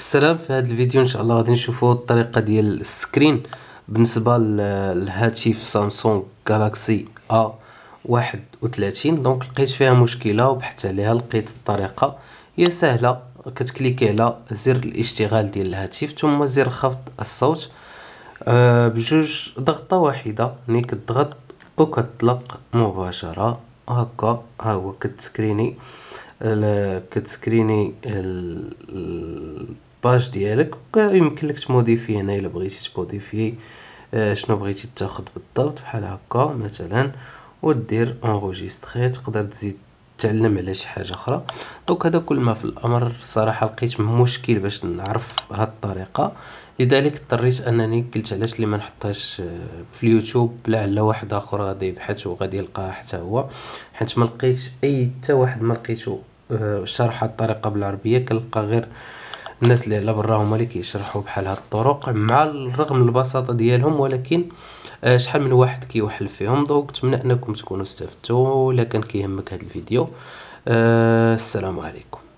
السلام في هذا الفيديو ان شاء الله غادي نشوفوا الطريقه ديال السكرين بالنسبه لهادشي في سامسونج جالاكسي ا 31 دونك لقيت فيها مشكله وبحثت عليها لقيت الطريقه هي سهله كتكليكي على زر الاشتغال ديال الهاتف ثم زر خفض الصوت أه بجوج ضغطه واحده ملي كتضغط وكتطلق مباشره هكا ها هو كتسكريني كتسكريني باج ديالك يمكن لك تموديفي هنا الا بغيتي تموديفي آه، شنو بغيتي تاخد بالضبط بحال هكا مثلا ودير انغوجيستري تقدر تزيد تعلم على شي حاجه اخرى دونك هذا كل ما في الامر صراحه لقيت مشكل باش نعرف هاد الطريقه لذلك اضطريت انني قلت علاش اللي ما نحطهاش آه، في اليوتيوب لعل واحد اخر غادي يبحث وغادي يلقاها حتى هو حيت ما لقيتش اي حتى واحد ما لقيتو آه، شرح الطريقه بالعربيه كنلقى غير الناس اللي على برا هما اللي كيشرحوا بحال هاد الطرق مع الرغم من البساطه ديالهم ولكن آه شحال من واحد كيوحل فيهم دونك نتمنى انكم تكونوا استفدتوا الا كان كيهمك هاد الفيديو آه السلام عليكم